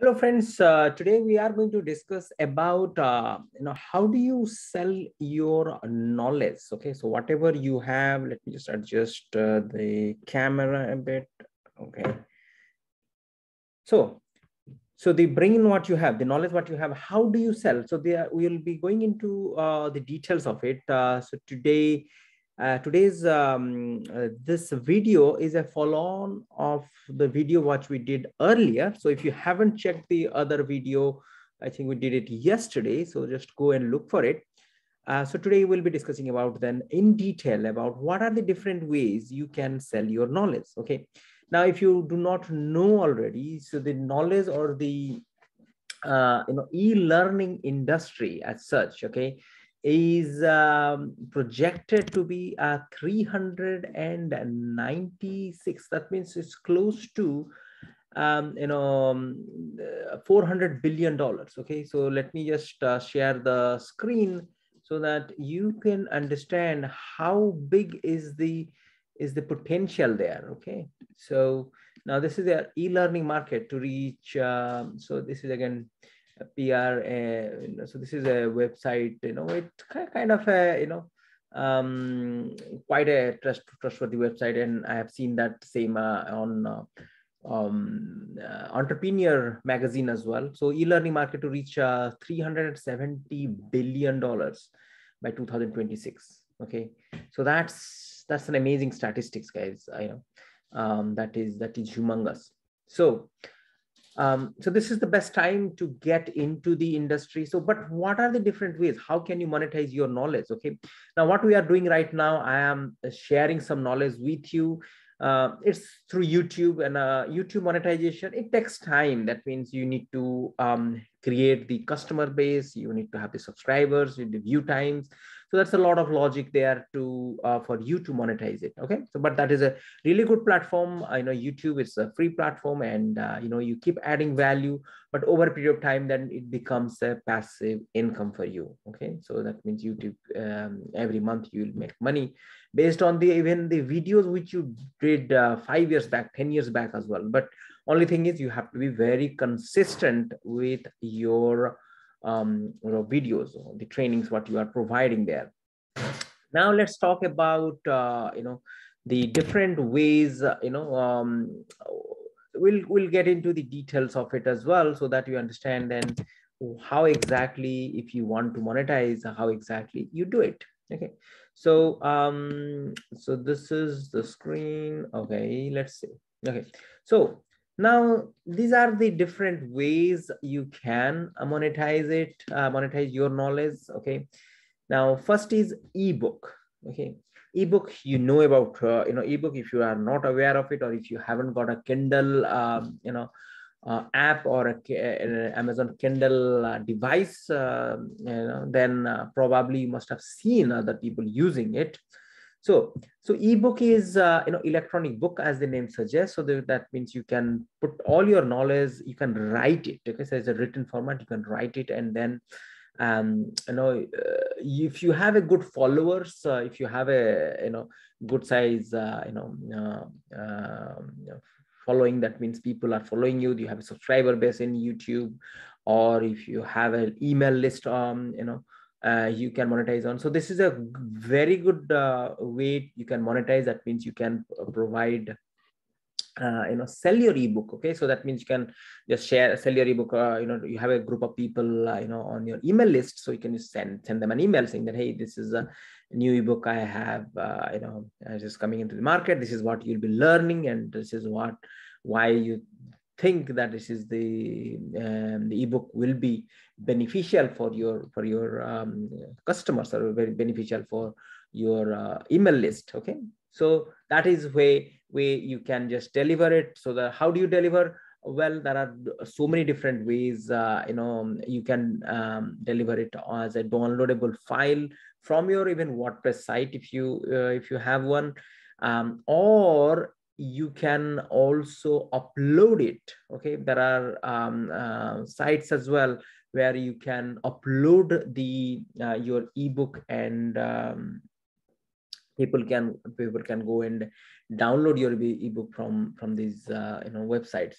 Hello friends, uh, today we are going to discuss about, uh, you know, how do you sell your knowledge? Okay, so whatever you have, let me just adjust uh, the camera a bit. Okay. So, so the bring in what you have, the knowledge what you have, how do you sell? So there we will be going into uh, the details of it. Uh, so today uh, today's um, uh, this video is a follow-on of the video watch we did earlier. So if you haven't checked the other video, I think we did it yesterday. So just go and look for it. Uh, so today we'll be discussing about then in detail about what are the different ways you can sell your knowledge. Okay. Now, if you do not know already, so the knowledge or the uh, you know e-learning industry as such, okay, is um, projected to be uh, 396. That means it's close to um, you know um, 400 billion dollars. Okay, so let me just uh, share the screen so that you can understand how big is the is the potential there. Okay, so now this is their e-learning market to reach. Um, so this is again PR. Uh, eh, so this is a website, you know, it's kind of a, you know, um, quite a trust, trustworthy website. And I have seen that same uh, on uh, um, uh, Entrepreneur magazine as well. So e-learning market to reach uh, $370 billion by 2026. Okay. So that's, that's an amazing statistics guys. I know um, that is, that is humongous. So um, so this is the best time to get into the industry. So, but what are the different ways? How can you monetize your knowledge? Okay. Now, what we are doing right now, I am sharing some knowledge with you. Uh, it's through YouTube and uh, YouTube monetization. It takes time. That means you need to um, create the customer base. You need to have the subscribers, the view times so that's a lot of logic there to uh, for you to monetize it okay so but that is a really good platform i know youtube is a free platform and uh, you know you keep adding value but over a period of time then it becomes a passive income for you okay so that means youtube um, every month you will make money based on the even the videos which you did uh, 5 years back 10 years back as well but only thing is you have to be very consistent with your um, you know, videos or the trainings what you are providing there. Now let's talk about uh, you know the different ways uh, you know um, we'll we'll get into the details of it as well so that you understand then how exactly if you want to monetize how exactly you do it okay so um so this is the screen okay let's see okay so now, these are the different ways you can monetize it, uh, monetize your knowledge, okay? Now, first is ebook, okay? Ebook, you know about, uh, you know, ebook, if you are not aware of it or if you haven't got a Kindle, um, you know, uh, app or a, uh, an Amazon Kindle uh, device, um, you know, then uh, probably you must have seen other people using it. So, so ebook is uh, you know electronic book as the name suggests. So that means you can put all your knowledge, you can write it. Okay, so it's a written format. You can write it, and then um, you know uh, if you have a good followers, uh, if you have a you know good size uh, uh, um, you know. following that means people are following you you have a subscriber base in youtube or if you have an email list um you know uh, you can monetize on. So this is a very good uh, way you can monetize. That means you can provide, uh, you know, sell your ebook. Okay, so that means you can just share, sell your ebook. Uh, you know, you have a group of people, uh, you know, on your email list, so you can just send send them an email saying that hey, this is a new ebook I have. Uh, you know, just coming into the market. This is what you'll be learning, and this is what why you think that this is the um, the ebook will be beneficial for your for your um, customers or very beneficial for your uh, email list okay so that is where way you can just deliver it so the how do you deliver well there are so many different ways uh, you know you can um, deliver it as a downloadable file from your even wordpress site if you uh, if you have one um, or you can also upload it okay there are um, uh, sites as well where you can upload the uh, your ebook and um, people can people can go and download your ebook from from these uh, you know websites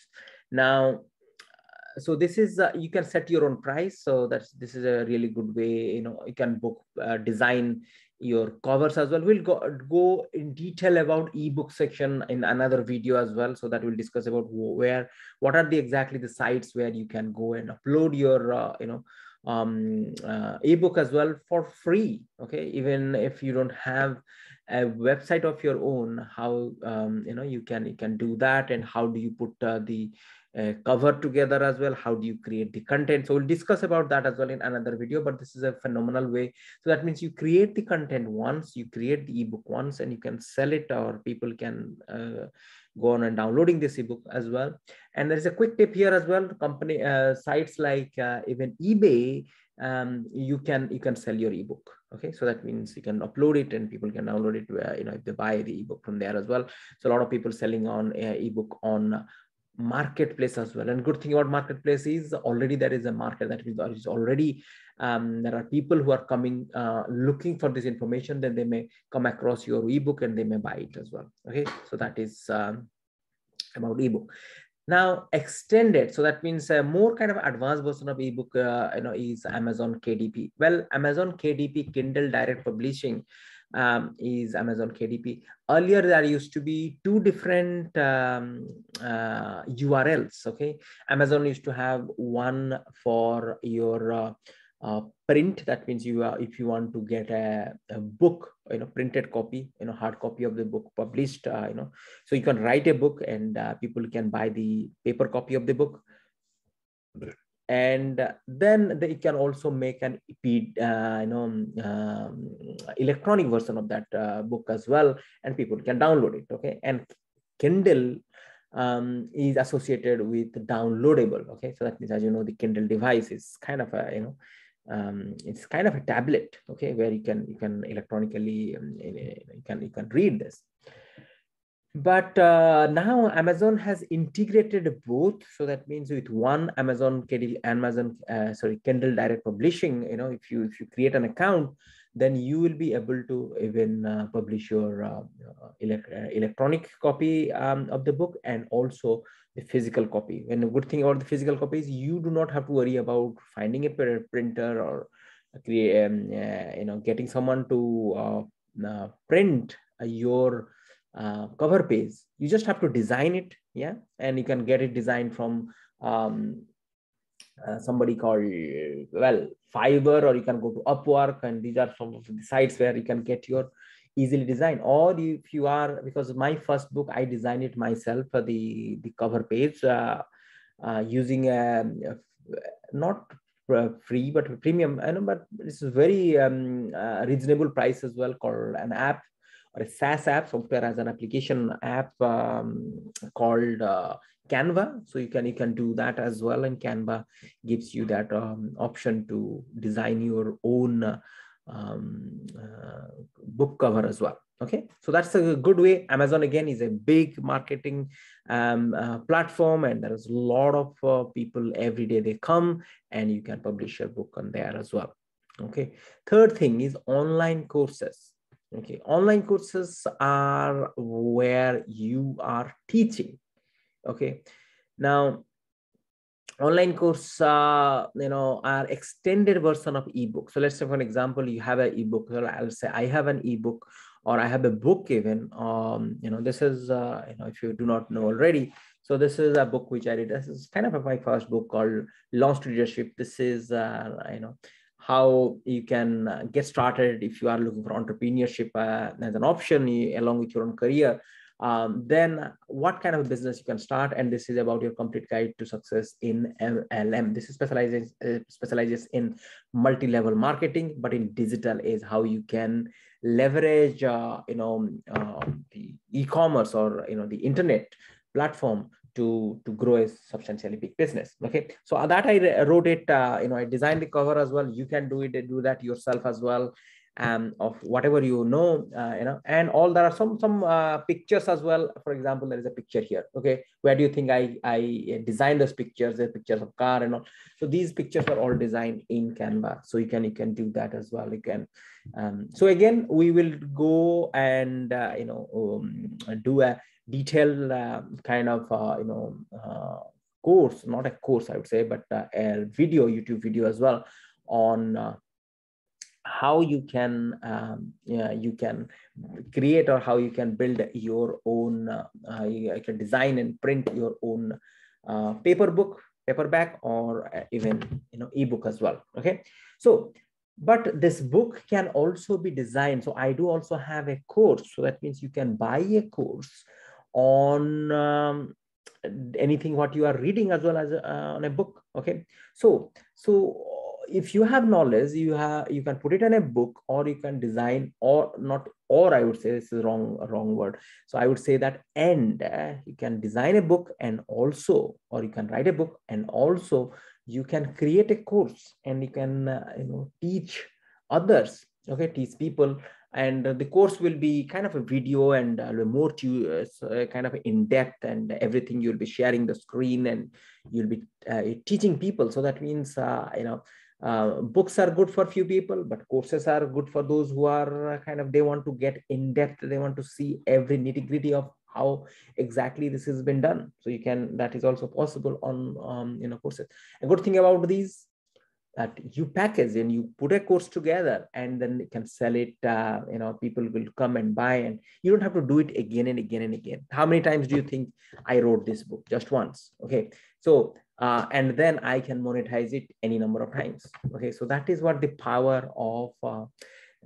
now uh, so this is uh, you can set your own price so that's this is a really good way you know you can book uh, design your covers as well. We'll go, go in detail about ebook section in another video as well. So that we'll discuss about where, what are the exactly the sites where you can go and upload your, uh, you know, um, uh, ebook as well for free. Okay, even if you don't have a website of your own, how um, you know you can you can do that, and how do you put uh, the uh, cover together as well how do you create the content so we'll discuss about that as well in another video but this is a phenomenal way so that means you create the content once you create the ebook once and you can sell it or people can uh, go on and downloading this ebook as well and there's a quick tip here as well company uh, sites like uh, even ebay um, you can you can sell your ebook okay so that means you can upload it and people can download it where uh, you know if they buy the ebook from there as well so a lot of people selling on uh, ebook on marketplace as well. And good thing about marketplace is already there is a market that is already um, there are people who are coming uh, looking for this information. Then they may come across your ebook and they may buy it as well. Okay, so that is um, about ebook. Now extended, so that means a more kind of advanced version of ebook. Uh, you know, is Amazon KDP. Well, Amazon KDP Kindle Direct Publishing um, is Amazon KDP. Earlier, there used to be two different um, uh, URLs. Okay, Amazon used to have one for your uh, uh, print. That means you, if you want to get a, a, book, you know, printed copy, you know, hard copy of the book published, uh, you know, so you can write a book and uh, people can buy the paper copy of the book and then they can also make an EP, uh, you know, um, electronic version of that uh, book as well, and people can download it. Okay, and Kindle um, is associated with downloadable. Okay, so that means, as you know, the Kindle device is kind of a you know, um, it's kind of a tablet. Okay, where you can you can electronically um, you can you can read this but uh, now amazon has integrated both so that means with one amazon kindle amazon uh, sorry kindle direct publishing you know if you if you create an account then you will be able to even uh, publish your uh, elect uh, electronic copy um, of the book and also the physical copy and the good thing about the physical copy is you do not have to worry about finding a printer or create um, uh, you know getting someone to print your uh, cover page you just have to design it yeah and you can get it designed from um, uh, somebody called well fiverr or you can go to upwork and these are some of the sites where you can get your easily designed or if you are because my first book i designed it myself for the the cover page uh, uh using a, um, a not free but premium i know but it's very um, uh, reasonable price as well called an app or a SaaS app, software as an application app um, called uh, Canva. So you can you can do that as well, and Canva gives you that um, option to design your own uh, um, uh, book cover as well. Okay, so that's a good way. Amazon again is a big marketing um, uh, platform, and there is a lot of uh, people every day they come, and you can publish your book on there as well. Okay, third thing is online courses okay online courses are where you are teaching okay now online course uh, you know are extended version of ebook so let's say for an example you have an ebook so i'll say i have an ebook or i have a book even um you know this is uh, you know if you do not know already so this is a book which i did this is kind of my first book called lost leadership this is uh, you know how you can uh, get started if you are looking for entrepreneurship uh, as an option along with your own career. Um, then what kind of business you can start and this is about your complete guide to success in mlm this is specializes uh, specializes in multi-level marketing but in digital is how you can leverage uh, you know uh, the e-commerce or you know the internet platform to to grow a substantially big business okay so uh, that i wrote it uh, you know i designed the cover as well you can do it do that yourself as well um, of whatever you know uh, you know and all there are some some uh, pictures as well for example there is a picture here okay where do you think i i designed those pictures the pictures of car and all so these pictures are all designed in canva so you can you can do that as well you can um, so again we will go and uh, you know um, do a detailed uh, kind of uh, you know uh, course not a course i would say but uh, a video youtube video as well on uh, how you can um, yeah, you can create or how you can build your own uh, you can design and print your own paper book paperback or even you know ebook as well okay so but this book can also be designed so i do also have a course so that means you can buy a course on um, anything what you are reading as well as uh, on a book okay so so if you have knowledge you have you can put it in a book or you can design or not or i would say this is wrong wrong word so i would say that and uh, you can design a book and also or you can write a book and also you can create a course and you can uh, you know teach others okay teach people and the course will be kind of a video and uh, more to uh, kind of in depth and everything you'll be sharing the screen and you'll be uh, teaching people so that means you know uh, books are good for few people but courses are good for those who are kind of they want to get in depth they want to see every nitty gritty of how exactly this has been done so you can that is also possible on um, you know courses a good thing about these you package and you put a course together and then you can sell it uh, you know people will come and buy and you don't have to do it again and again and again how many times do you think i wrote this book just once okay so uh, and then i can monetize it any number of times okay so that is what the power of uh,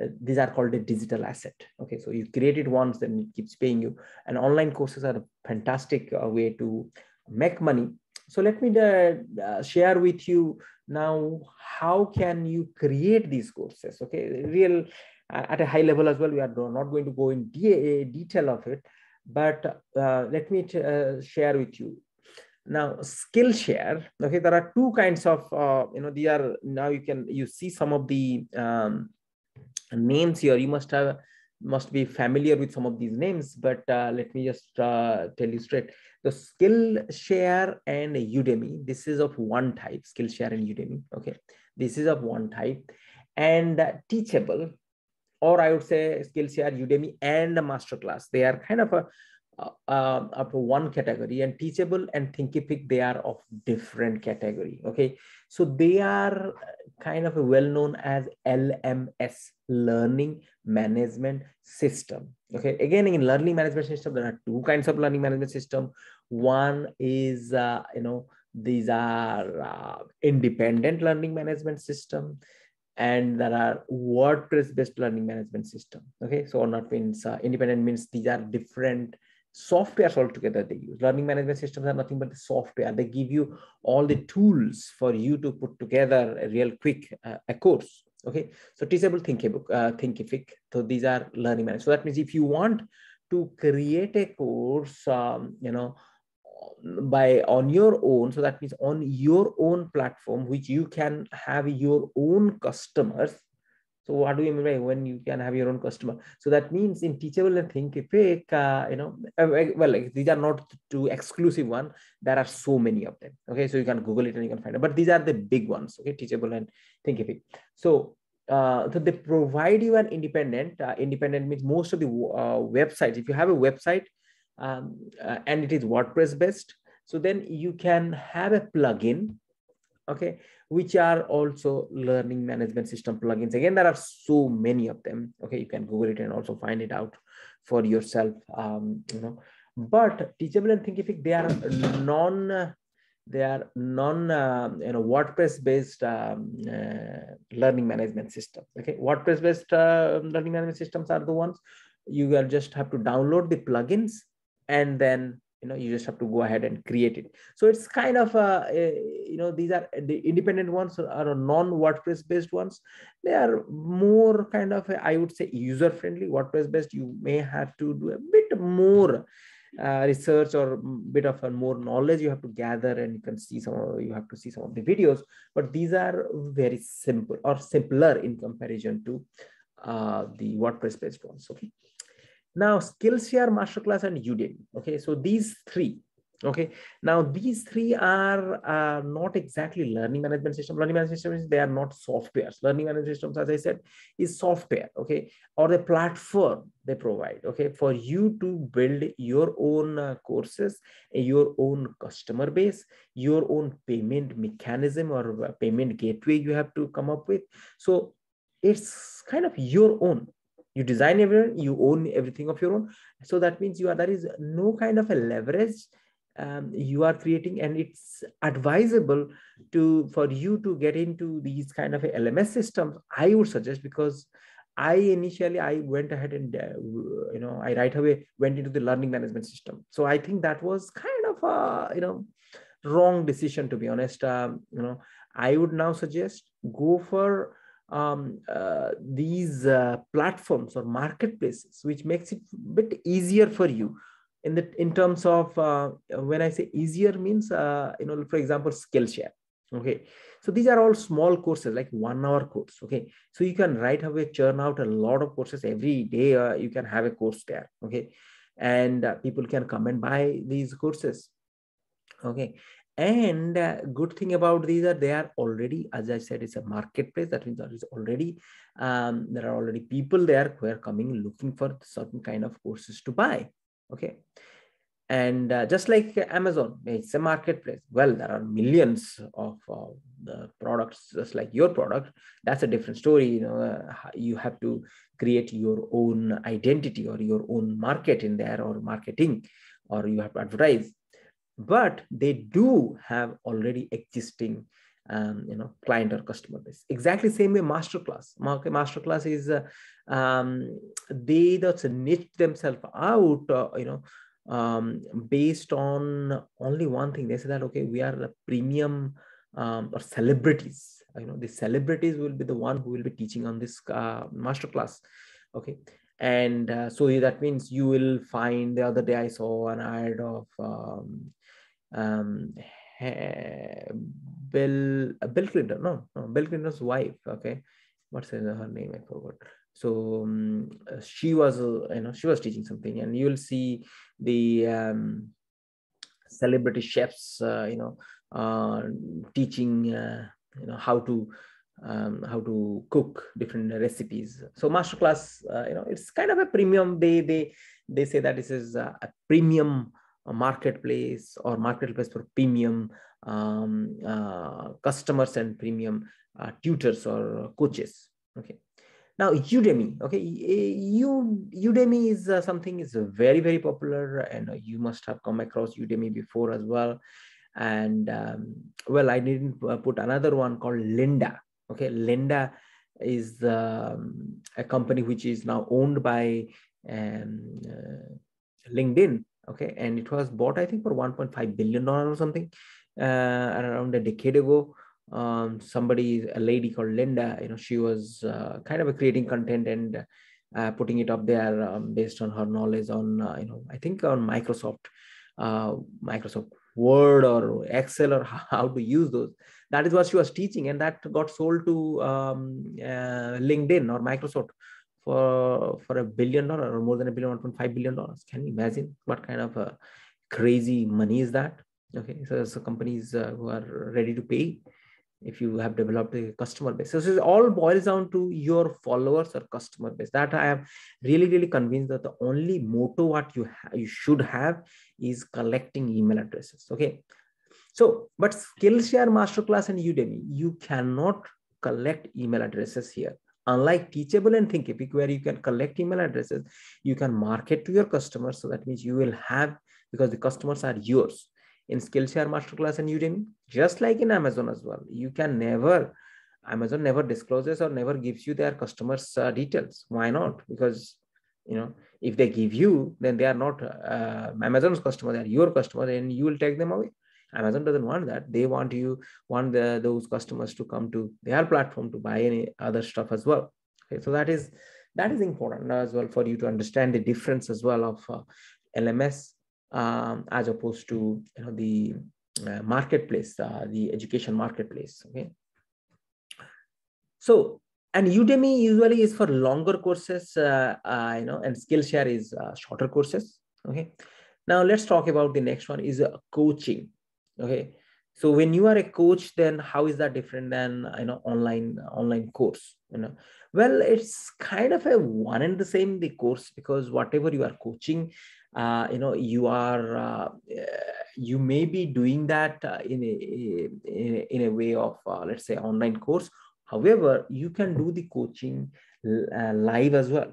uh these are called a digital asset okay so you create it once then it keeps paying you and online courses are a fantastic uh, way to make money so let me uh, uh, share with you now how can you create these courses, okay? Real, uh, at a high level as well, we are not going to go in de detail of it, but uh, let me uh, share with you now skillshare okay there are two kinds of uh, you know they are now you can you see some of the um, names here you must have must be familiar with some of these names but let me just tell you straight the Skillshare and Udemy, this is of one type, Skillshare and Udemy, okay? This is of one type. And uh, Teachable, or I would say Skillshare, Udemy, and Masterclass, they are kind of a, uh, to one category and teachable and thinkific they are of different category okay so they are kind of well known as lms learning management system okay again in learning management system there are two kinds of learning management system one is, uh, you know, these are uh, independent learning management system and there are WordPress based learning management system. Okay, so not means uh, independent means these are different softwares altogether they use. Learning management systems are nothing but the software. They give you all the tools for you to put together a real quick uh, a course. Okay, so teachable thinking, uh, thinkific. So these are learning management. So that means if you want to create a course, um, you know, by on your own. So that means on your own platform, which you can have your own customers. So what do you mean by when you can have your own customer? So that means in Teachable and Thinkific, uh, you know, uh, well, like, these are not two exclusive one. There are so many of them. Okay, so you can Google it and you can find it. But these are the big ones. Okay, Teachable and Thinkific. So uh, so they provide you an independent uh, independent means most of the uh, websites if you have a website um, uh, and it is wordpress based so then you can have a plugin okay which are also learning management system plugins again there are so many of them okay you can google it and also find it out for yourself um, you know but teachable and thinkific they are non uh, they are non uh, you know wordpress based um, uh, learning management systems okay wordpress based uh, learning management systems are the ones you will just have to download the plugins and then you know you just have to go ahead and create it so it's kind of a, uh, a you know these are the independent ones are non wordpress based ones they are more kind of a, I would say user friendly wordpress based you may have to do a bit more uh, research or bit of a more knowledge you have to gather and you can see some of, you have to see some of the videos but these are very simple or simpler in comparison to uh, the wordpress based ones okay now skillshare masterclass and udemy okay so these three Okay, now these three are uh, not exactly learning management system. Learning management systems, they are not softwares. Learning management systems, as I said, is software, okay, or the platform they provide, okay, for you to build your own uh, courses, your own customer base, your own payment mechanism or uh, payment gateway you have to come up with. So it's kind of your own, you design everything you own everything of your own so that means you are there is no kind of a leverage um, you are creating and it's advisable to for you to get into these kind of lms systems i would suggest because i initially i went ahead and uh, you know i right away went into the learning management system so i think that was kind of a you know wrong decision to be honest um, you know i would now suggest go for um, uh, these uh, platforms or marketplaces which makes it a bit easier for you in the in terms of uh, when i say easier means uh, you know for example skillshare okay so these are all small courses like one hour course okay so you can right away churn out a lot of courses every day uh, you can have a course there okay and uh, people can come and buy these courses okay and uh, good thing about these are they are already as i said it's a marketplace that means there is already um, there are already people there who are coming looking for certain kind of courses to buy okay and uh, just like amazon it's a marketplace well there are millions of uh, the products just like your product that's a different story you know uh, you have to create your own identity or your own market in there or marketing or you have to advertise but they do have already existing um, you know client or customer base exactly same way masterclass masterclass is uh, um, they that's niche themselves out uh, you know um, based on only one thing they say that okay we are a premium um, or celebrities you know the celebrities will be the one who will be teaching on this uh, masterclass okay and uh, so that means you will find the other day i saw an ad of um, um, Bill uh, Bill Clinton. No, no, Bill Clinton's wife. Okay, what's her name? I forgot. So um, uh, she was, uh, you know, she was teaching something, and you will see the um, celebrity chefs, uh, you know, uh, teaching, you know, how to um, how to cook different recipes. So masterclass, uh, you know, it's kind of a premium. They they they say that this is a premium a marketplace or marketplace for premium um, uh, customers and premium uh, tutors or coaches. Okay. Now Udemy, okay, U, Udemy is uh, something is very very popular, and you must have come across Udemy before as well. And um, well, I didn't uh, put another one called Linda. Okay, Linda is um, a company which is now owned by um, uh, LinkedIn, okay and it was bought i think for 1.5 billion dollar or something uh, around a decade ago um, somebody a lady called linda you know she was uh, kind of creating content and uh, putting it up there um, based on her knowledge on uh, you know i think on microsoft uh, microsoft word or excel or how to use those that is what she was teaching and that got sold to um, uh, linkedin or microsoft for for a billion dollar or more than a billion 1.5 billion dollars can you imagine what kind of a uh, crazy money is that okay so, so companies uh, who are ready to pay if you have developed a customer base so this all boils down to your followers or customer base that i am really really convinced that the only motto what you ha- you should have is collecting email addresses okay so but skillshare masterclass and udemy you cannot collect email addresses here unlike teachable and thinkific where you can collect email addresses you can market to your customers so that means you will have because the customers are yours in skillshare masterclass and udemy just like in amazon as well you can never amazon never discloses or never gives you their customers uh, details why not because you know if they give you then they are not uh, amazon's customer they are your customer and you will take them away Amazon doesn't want that. They want you want the, those customers to come to their platform to buy any other stuff as well. Okay, so that is that is important as well for you to understand the difference as well of uh, LMS um, as opposed to you know the uh, marketplace, uh, the education marketplace. Okay. So and Udemy usually is for longer courses, uh, uh, you know, and Skillshare is uh, shorter courses. Okay. Now let's talk about the next one is uh, coaching okay so when you are a coach then how is that different than you know online online course you know well it's kind of a one and the same the course because whatever you are coaching uh, you know you are uh, uh you may be doing that uh, in a in a way of uh, let's say online course however you can do the coaching uh, live as well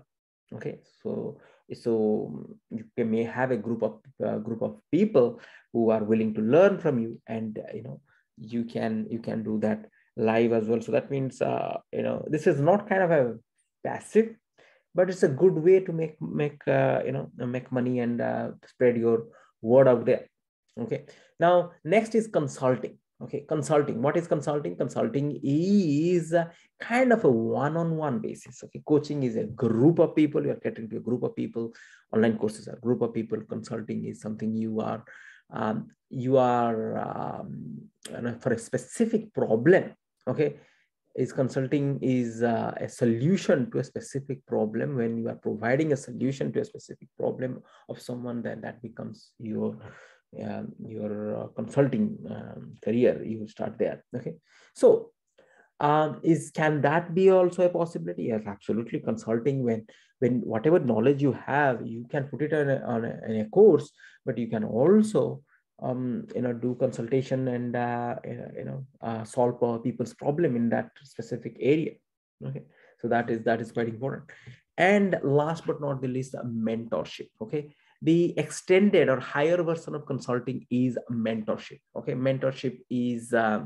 okay so so you may have a group of uh, group of people who are willing to learn from you and uh, you know you can you can do that live as well so that means uh, you know this is not kind of a passive but it's a good way to make make uh, you know make money and uh, spread your word out there okay now next is consulting okay consulting what is consulting consulting is kind of a one-on-one -on -one basis okay coaching is a group of people you are catering to a group of people online courses are group of people consulting is something you are um, you are um, for a specific problem okay is consulting is uh, a solution to a specific problem when you are providing a solution to a specific problem of someone then that becomes your um, your uh, consulting um, career you start there okay so um, is can that be also a possibility yes absolutely consulting when when whatever knowledge you have you can put it on a, on a, in a course but you can also um, you know do consultation and uh, you know uh, solve uh, people's problem in that specific area okay so that is that is quite important and last but not the least mentorship okay the extended or higher version of consulting is mentorship okay mentorship is uh,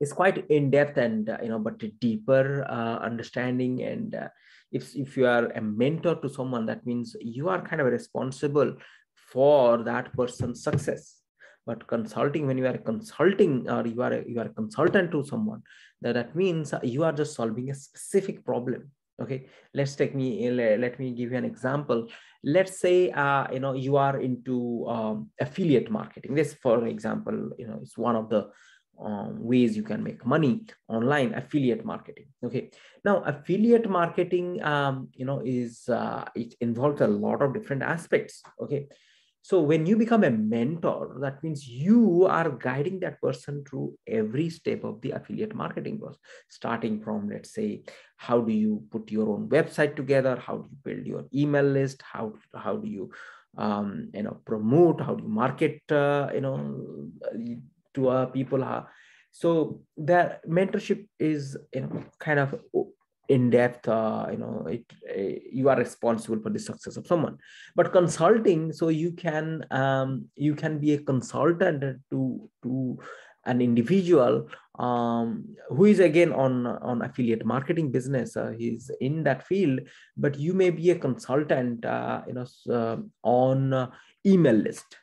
is quite in depth and uh, you know but deeper uh, understanding and uh, if, if you are a mentor to someone that means you are kind of responsible for that person's success but consulting when you are consulting or you are a, you are a consultant to someone that, that means you are just solving a specific problem okay let's take me let me give you an example let's say uh, you know you are into um, affiliate marketing this for example you know it's one of the um, ways you can make money online affiliate marketing okay now affiliate marketing um, you know is uh, it involves a lot of different aspects okay so when you become a mentor, that means you are guiding that person through every step of the affiliate marketing process, starting from, let's say, how do you put your own website together? How do you build your email list? How, how do you, um, you know, promote? How do you market, uh, you know, to uh, people? How, so that mentorship is, you know, kind of in depth uh, you know it, uh, you are responsible for the success of someone but consulting so you can um, you can be a consultant to to an individual um, who is again on on affiliate marketing business uh, he's in that field but you may be a consultant uh, you know uh, on uh, email list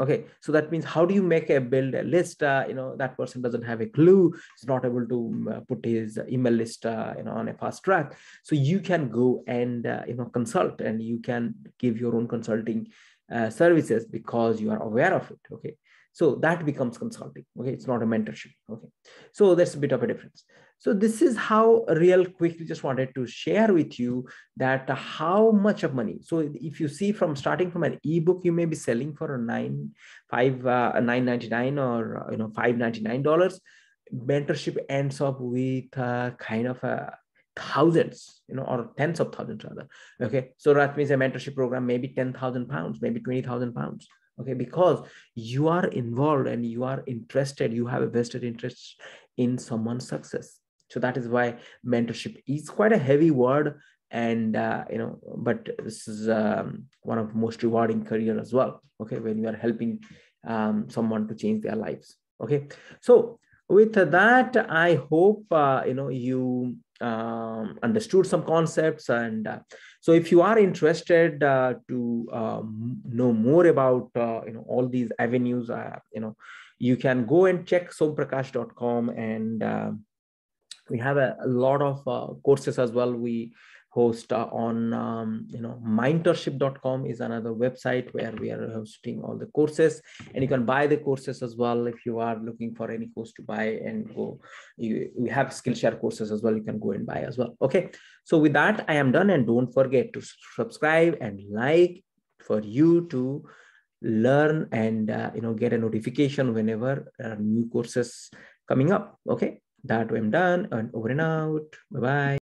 okay so that means how do you make a build a list uh, you know that person doesn't have a clue he's not able to mm, uh, put his email list uh, you know on a fast track so you can go and uh, you know consult and you can give your own consulting uh, services because you are aware of it okay so that becomes consulting. Okay, it's not a mentorship. Okay, so there's a bit of a difference. So this is how real quickly just wanted to share with you that how much of money. So if you see from starting from an ebook, you may be selling for a nine five uh, nine ninety nine or uh, you know five ninety nine dollars. Mentorship ends up with uh, kind of a uh, thousands, you know, or tens of thousands rather. Okay, so that means a mentorship program maybe ten thousand pounds, maybe twenty thousand pounds okay because you are involved and you are interested you have a vested interest in someone's success so that is why mentorship is quite a heavy word and uh, you know but this is um, one of most rewarding career as well okay when you are helping um, someone to change their lives okay so with that i hope uh, you know you um, understood some concepts and uh, so if you are interested uh, to um, know more about uh, you know all these avenues uh, you know you can go and check somprakash.com and uh, we have a, a lot of courses as well we host uh, on um, you know mentorship.com is another website where we are hosting all the courses and you can buy the courses as well if you are looking for any course to buy and go you, we have skillshare courses as well you can go and buy as well okay so with that i am done and don't forget to subscribe and like for you to learn and uh, you know get a notification whenever are new courses coming up okay that i'm done and over and out bye bye